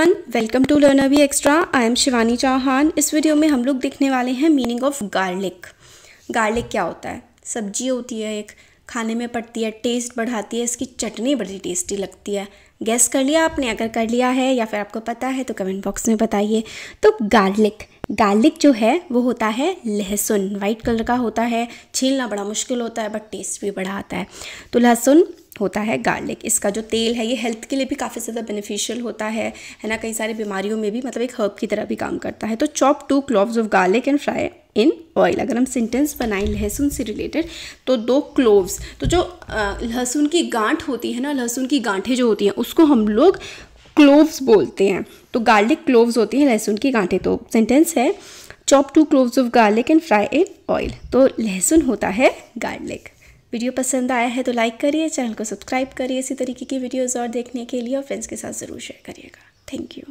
welcome to learn अवी extra I am Shivani Chauhan इस video में हम लोग देखने वाले हैं मीनिंग ऑफ गार्लिक गार्लिक क्या होता है सब्जी होती है एक खाने में पड़ती है टेस्ट बढ़ाती है इसकी चटनी बड़ी टेस्टी लगती है गैस कर लिया आपने अगर कर लिया है या फिर आपको पता है तो कमेंट बॉक्स में बताइए तो गार्लिक गार्लिक जो है वो होता है लहसुन वाइट कलर का होता है छीलना बड़ा मुश्किल होता है बट टेस्ट भी बड़ा आता है तो लहसुन होता है गार्लिक इसका जो तेल है ये हेल्थ के लिए भी काफ़ी ज़्यादा बेनिफिशियल होता है है ना कई सारी बीमारियों में भी मतलब एक हर्ब की तरह भी काम करता है तो chop two cloves of garlic and fry in oil अगर हम सेंटेंस बनाएं लहसुन से रिलेटेड तो दो क्लोव्स तो जो लहसुन की गांठ होती है ना लहसुन की गांठें जो होती हैं उसको हम लोग क्लोव्स बोलते हैं तो गार्लिक क्लोव्स होती हैं लहसुन के गांठे तो सेंटेंस है chop two cloves of garlic and fry in oil तो लहसुन होता है गार्लिक वीडियो पसंद आया है तो लाइक करिए चैनल को सब्सक्राइब करिए इसी तरीके की वीडियोज़ और देखने के लिए और फ्रेंड्स के साथ ज़रूर शेयर करिएगा थैंक यू